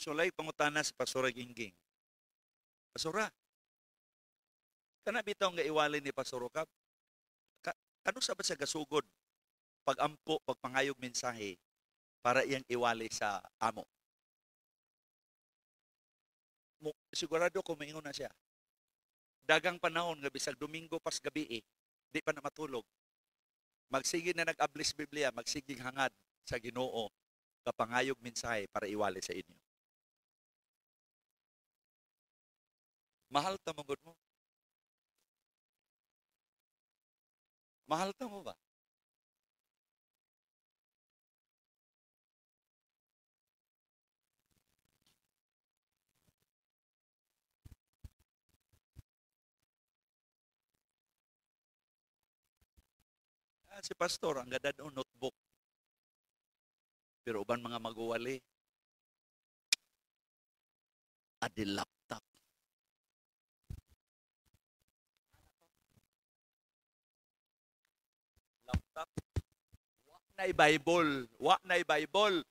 A: sulay pangutana sa Pasura Gingging. Pasura, kana bitaw nga iwali ni Pasura Kab, ka, kano sa ba sa gasugod, pagampo, pagpangayog mensahe, para iyang iwali sa amo? sigurado ko maingon na siya. Dagang panahon, gabi sa Domingo pas gabi eh, di pa na matulog. Magsige na nag-ablis Biblia, magsiging hangad sa ginoo, kapangayog minsay para iwali sa inyo.
B: Mahal ta mo, God mo? Mahal ta mo ba?
A: si pastor, ang ganda no notebook. Pero uban mga maguwali,
B: adi laptop.
A: Laptop. Wa na'y Bible. Wa na'y Bible.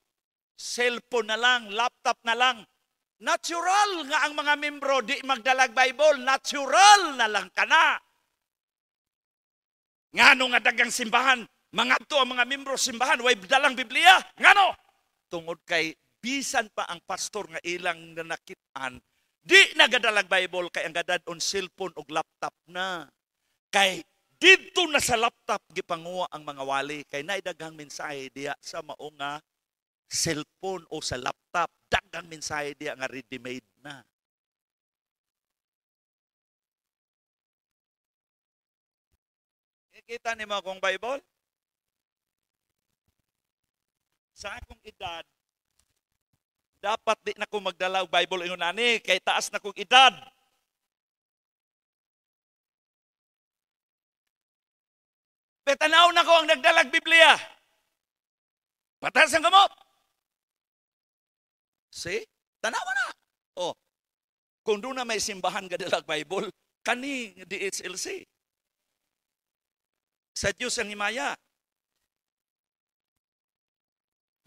A: Cellphone na lang, laptop na lang. Natural nga ang mga membro, di magdalag Bible. Natural na lang ka na. Ngano nga dagang simbahan? Mangadto ang mga membro simbahan way dalang Biblia. Ngano? Tungod kay bisan pa ang pastor nga ilang nanakitan, di nagadalag Bible kay ang gadad on cellphone og laptop na. Kay dito na sa laptop gipanguha ang mga wali kay nay daghang mensahe diya sa mao nga cellphone o sa laptop daghang mensahe diya nga ready made na Kita ni mo akong Bible? Sa akong edad, dapat di na kong magdala og Bible ingon nani, kay taas na kog edad. Betanaw na ko ang nagdalag Biblia. Patas ang kamot. See? Tanaw na. Oh. Kung doon na may simbahan ka dalag Bible, kani SLC. Sa Diyos ang himaya.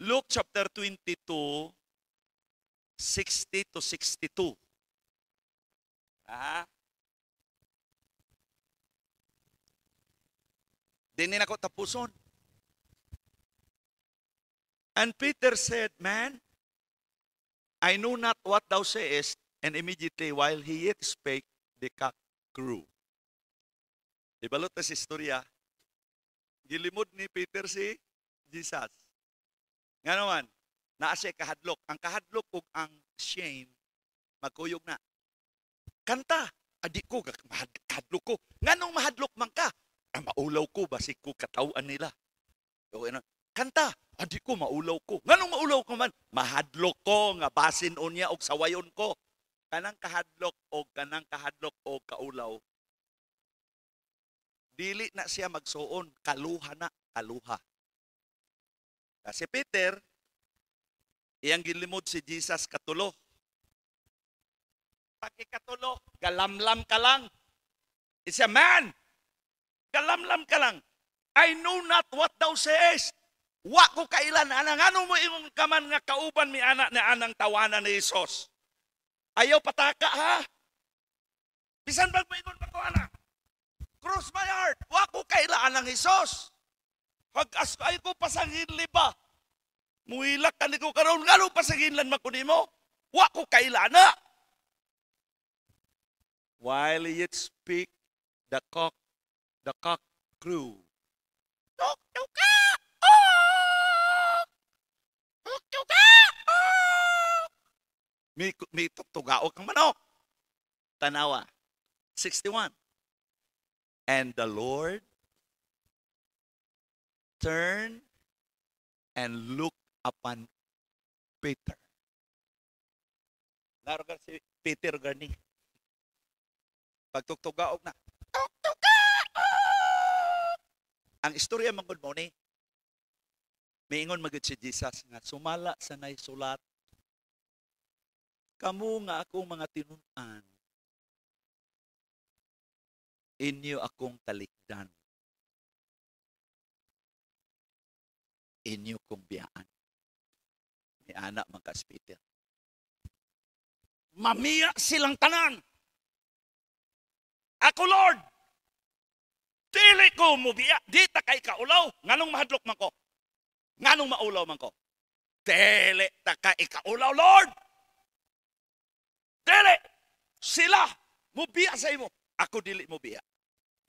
A: Luke chapter 22, 60 to 62. Aha. Dinin ako tapuson. And Peter said, Man, I know not what thou sayest. And immediately while he yet spake, the cock crew. Ibalot na si istorya. Gilimod ni Peter si Jesus. Nga naman, naa siya kahadlok. Ang kahadlok ug ang shame, magkuyog na. Kanta, adi ko, kahadlok ko. Nga nung mahadlok man ka, ah, maulaw ko, basig ko katawan nila. Okay, Kanta, adi ko, maulaw ko. Nga nung maulaw ko man, mahadlok ko, nga basin unya og sawayon ko. Kanang kahadlok o kanang kahadlok o kaulaw, dili na siya magsuon, kaluha na, kaluha. Kasi ah, Peter, iyang gilimod si Jesus katulo. Pagkikatulo, galamlam ka lang. It's a man. Galamlam ka lang. I know not what thou sayest. Wa ko kailan, anang ano mo imong kaman nga kauban mi anak na anang tawanan ni Isos. Ayaw pataka ha? Bisan pag maingon pa ko anak. Cross my heart. Wa ko kailangan ng Hesus. Pag aspay ko pasangin liba. Muhilak ka ko karon ngalo pasangin lan makuni mo. Wa ko kailana. While yet speak the cock the cock crew.
B: Tok tok ka. Oh! Tuk tuk ka.
A: Oh! May, may tuktugaok kang manok. Tanawa. 61. And the Lord turned and looked upon Peter. Naroon si Peter gani. Pagtugtugaog na. Tugtugaog! Ang istorya mga good morning, ingon magud si Jesus nga sumala sa nay sulat. Kamu nga akong mga tinun-an Inyo akong talikdan. Inyo kong biyaan. May anak mga kaspitir.
B: Mamiya silang tanan.
A: Ako Lord, dili ko mubiya, di takay ka ulaw. nganong mahadlok man ko. Nganong maulaw man ko. Dili takay ka ulaw, Lord. Dili sila mubiya sa imo. Ako dili mo biya.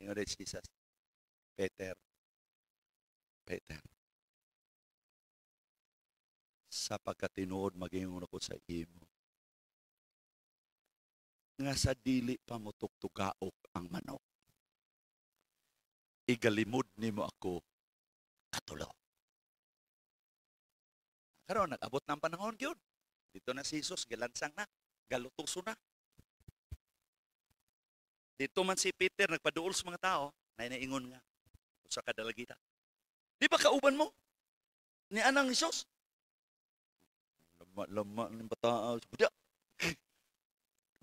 A: Ingon Jesus. Peter. Peter. Sa pagkatinuod magingon ako sa imo. Nga sa dili pa mo tuktugaok ang manok. Igalimod nimo ako katulo. Karon nag-abot ng panahon gyud. Dito na si Jesus, gilansang na, galutuso na, dito man si Peter, nagpaduol sa mga tao, na inaingon nga, sa kadalagita. Di ba kauban mo? Ni anang Isos? Lama-lama ni bataas. Budak!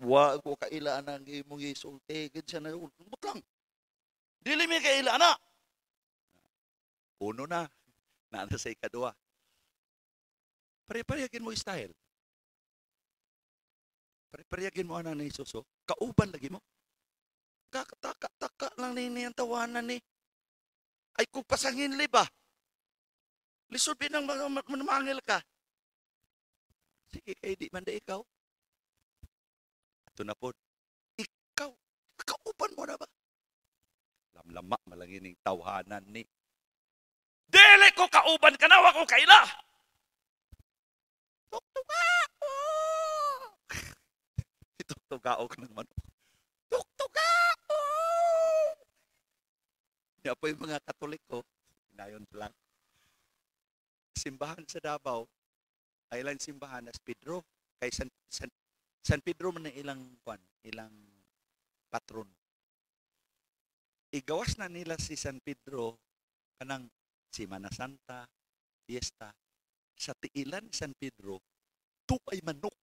A: Wa ko kaila anang imong isulti. Gid siya na yun. Butlang. Dili mi kaila na. Uno na. Naana sa ikadua. Pare-parehagin mo style. Pare-parehagin mo anang ni Isos. Oh. Kauban lagi mo. Taka-taka lang ni ang tawanan ni. Eh. Ay kung pasangin liba, ah. ba? Lisod binang manamangil ka. Sige kay eh, di man da ikaw. Ito na po. Ikaw. Kauban mo na ba? Lamlama malangin ng tawanan ni. Eh.
B: Dele ko kauban ka nawa ko kaila. Tuktuga ko.
A: Ituktugaok ng manok tuktuka! Oh! Yan po yung mga katoliko, oh. inayon lang. Simbahan sa Davao, island ilang simbahan as Pedro, kay San, San, San Pedro man ilang kwan, ilang patron. Igawas na nila si San Pedro kanang Semana Santa, Fiesta, sa tiilan San Pedro, tupay manok,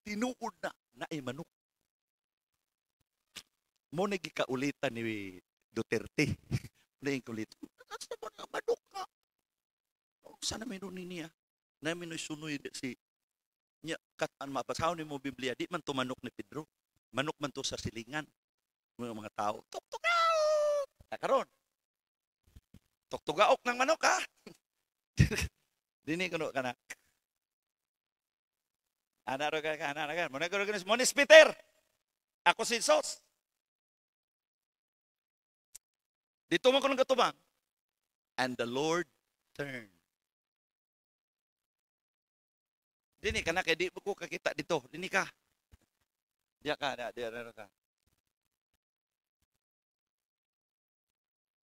A: tinuod na na ay manok mo na gikaulitan ni Duterte. Naing kulit. Asa mo na madok ka? O, oh, sana meron ni niya. Namin no sunoy si niya katan mapasaw ni mo Biblia di man to manok ni Pedro. Manok man to sa silingan mga mga tao. Tuktugaw! Ah, karon. Tuktugaok ng manok ha. Dini kuno kana. Anaro ka, anaro ka. Muna ko rin, Monis Peter. Ako si Sos. Dito mo ko ng katubang. And the Lord turned. Dini ka na, kaya di ko kakita dito. Dini ka. Diya ka, na, diya na ka.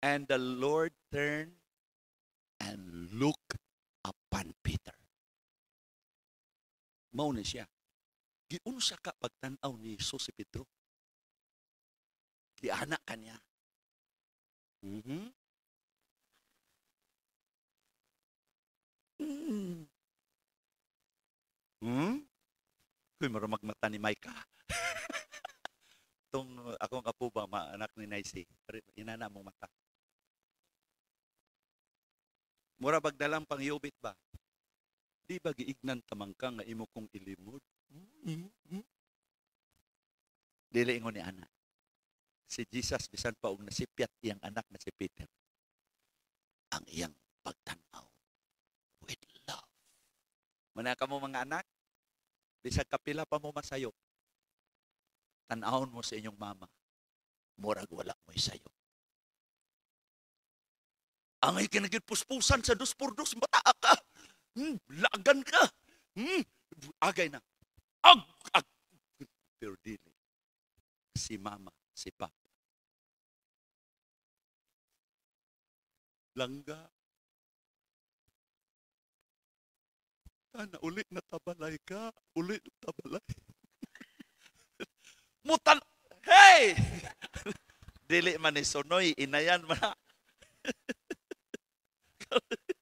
A: And the Lord turned and looked upon Peter. Mauna siya. Giun siya ka pagtanaw ni Jesus si Pedro.
B: Di anak kanya. Mm-hmm. Mm.
A: Hmm? Kuy, mm-hmm. marumag mata ni Micah. Itong akong apo ba, anak ni Nicey. Inana mong mata. Mura bagdalang pangyubit ba? Di ba giignan tamang ka nga imo kong ilimod? Mm-hmm. Dili ingon ni anak si Jesus bisan pa og nasipyat iyang anak na si Peter ang iyang pagtanaw with love muna ka mo mga anak bisag kapila pa mo masayo tanawon mo sa inyong mama murag wala mo sayo ang ikinagid puspusan sa dos por dos mataa ka hmm, lagan ka hmm, agay na ag, ag. pero dili si mama si Papa. Langga. Tana, uli na tabalay ka. Uli na tabalay. Mutan, hey! Dili man ni Sonoy, inayan man.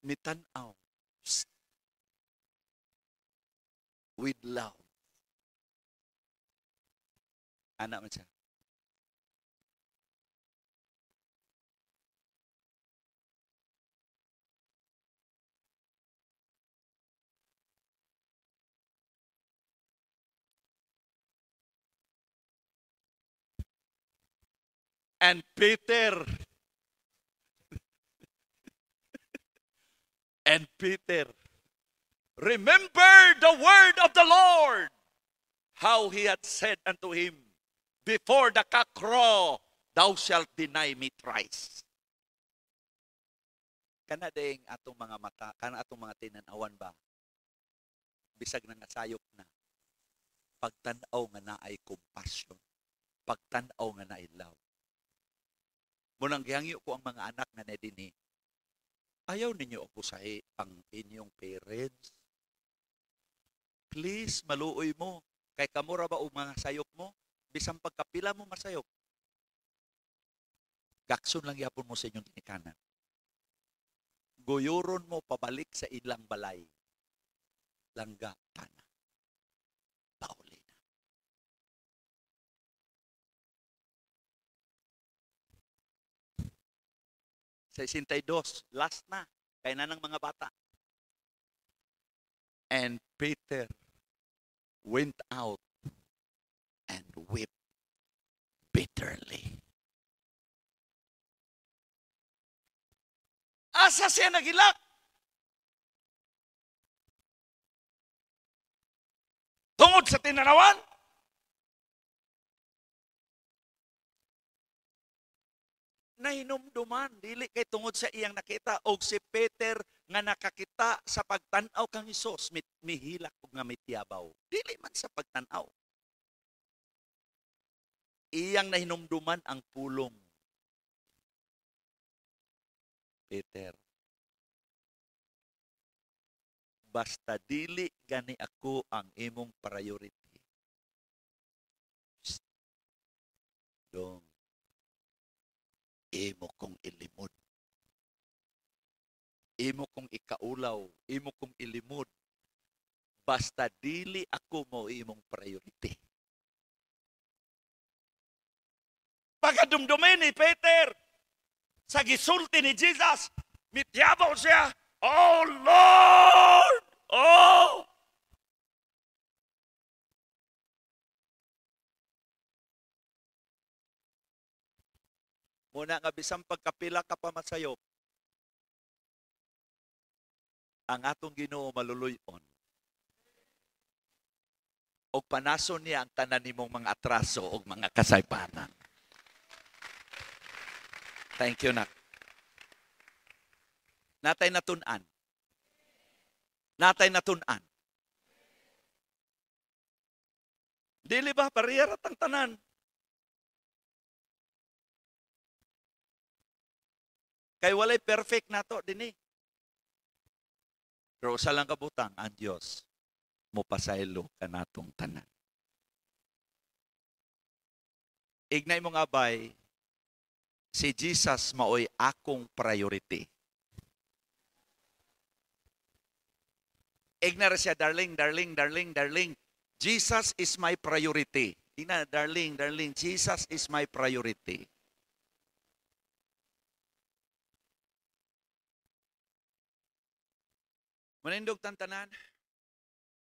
B: Mitanaw. With love. anak macam.
A: And Peter and Peter remember the word of the Lord, how he had said unto him, before the cock crow, thou shalt deny me thrice. Kana ding atong mga mata, kana atong mga tinanawan ba? Bisag na nga sayop na. Pagtanaw nga naay compassion. Pagtanaw nga naay love. Munang gihangyo ko ang mga anak na dinhi. Ayaw ninyo abusahi ang inyong parents. Please, maluoy mo. Kay kamura ba o mga sayop mo? Bisan pagkapila mo masayok, gakson lang yapon mo sa inyong ginikanan. Guyuron mo pabalik sa ilang balay. Langga kana. Pauli na. Sa 62, last na. Kaya na ng mga bata. And Peter went out and weep
B: bitterly. Asa siya nagilak? Tungod sa tinanawan?
A: Nahinumduman, dili kay tungod sa iyang nakita og si Peter nga nakakita sa pagtan-aw kang Hesus mihilak og nga mityabaw. Dili man sa pagtanaw, iyang nahinumduman ang pulong. Peter, basta dili gani ako ang imong priority. Dong, imo kong ilimod. Imo kong ikaulaw, imo kong ilimod. Basta dili ako mo imong priority Pagadumdumi ni Peter sa gisulti ni Jesus, mitiyabaw siya, Oh Lord! Oh! Muna nga bisan pagkapila ka pa masayop, ang atong Ginoo maluluyon. Og panaso niya ang tanan nimong mga atraso og mga kasaypanan. Thank you, Nak. Natay natunan. Natay natunan. Dili ba pariyarat ang tanan? Kay walay perfect nato to, dini. Pero sa lang kabutang ang Diyos mo pasaylo kanatong tanan. Ignay mo nga bay si Jesus maoy akong priority. Ignorant siya, darling, darling, darling, darling. Jesus is my priority. Ina, darling, darling, Jesus is my priority. Manindog tantanan. tanan.